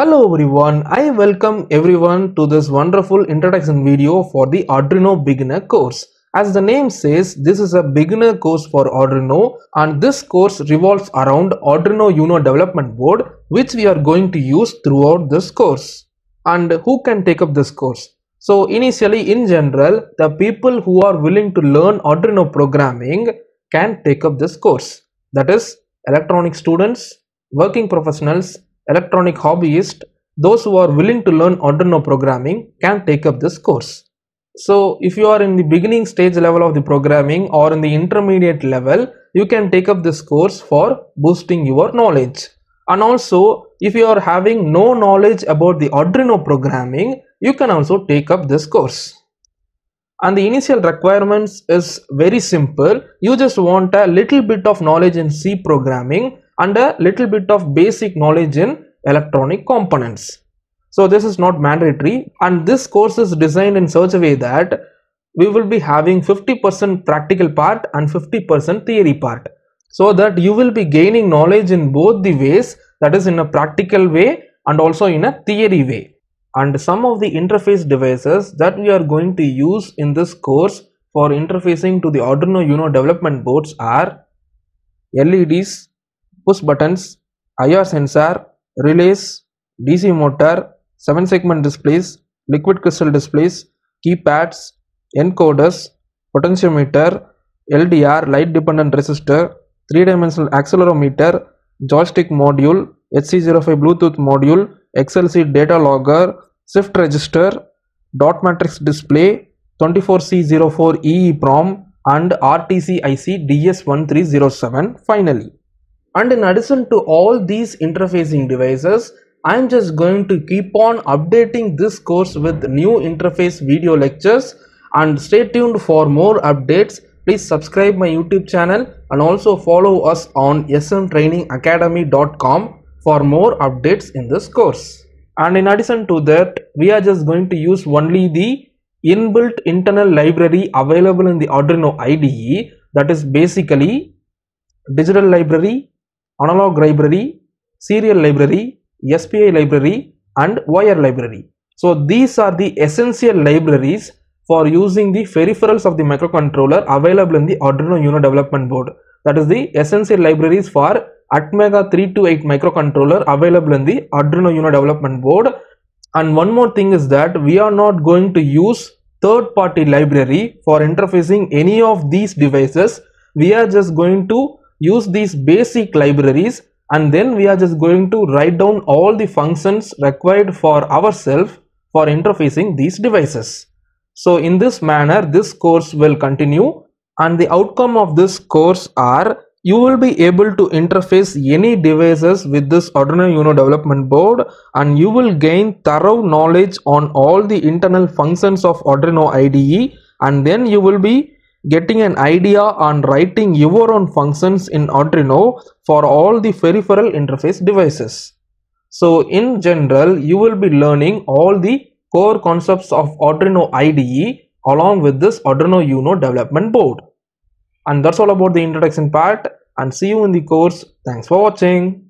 Hello everyone, I welcome everyone to this wonderful introduction video for the Arduino beginner course. As the name says, this is a beginner course for Arduino and this course revolves around Arduino Uno development board which we are going to use throughout this course. And who can take up this course? So initially in general, the people who are willing to learn Arduino programming can take up this course. That is, electronic students, working professionals electronic hobbyist, those who are willing to learn Arduino programming can take up this course. So if you are in the beginning stage level of the programming or in the intermediate level, you can take up this course for boosting your knowledge. And also, if you are having no knowledge about the Arduino programming, you can also take up this course. And the initial requirements is very simple. You just want a little bit of knowledge in C programming and a little bit of basic knowledge in electronic components. So this is not mandatory and this course is designed in such a way that we will be having 50% practical part and 50% theory part. So that you will be gaining knowledge in both the ways that is in a practical way and also in a theory way. And some of the interface devices that we are going to use in this course for interfacing to the Arduino Uno development boards are LEDs, push buttons, IR sensor, relays, DC motor, 7 segment displays, liquid crystal displays, keypads, encoders, potentiometer, LDR light dependent resistor, 3 dimensional accelerometer, joystick module, HC05 Bluetooth module, XLC data logger, shift register, dot matrix display, 24C04 EEPROM and RTC IC DS1307 finally. and in addition to all these interfacing devices I'm just going to keep on updating this course with new interface video lectures and stay tuned for more updates please subscribe my youtube channel and also follow us on smtrainingacademy.com for more updates in this course and in addition to that we are just going to use only the inbuilt internal library available in the Arduino IDE that is basically digital library Analog library, serial library, SPI library and wire library. So these are the essential libraries for using the peripherals of the microcontroller available in the Arduino Uno development board. That is the essential libraries for Atmega 328 microcontroller available in the Arduino Uno development board. And one more thing is that we are not going to use third party library for interfacing any of these devices. We are just going to use these basic libraries and then we are just going to write down all the functions required for ourselves for interfacing these devices. So in this manner this course will continue and the outcome of this course are you will be able to interface any devices with this Arduino Uno development board and you will gain thorough knowledge on all the internal functions of Arduino IDE and then you will be getting an idea on writing your own functions in Arduino for all the peripheral interface devices. So in general, you will be learning all the core concepts of Arduino IDE along with this Arduino Uno development board. And that's all about the introduction part and see you in the course. Thanks for watching.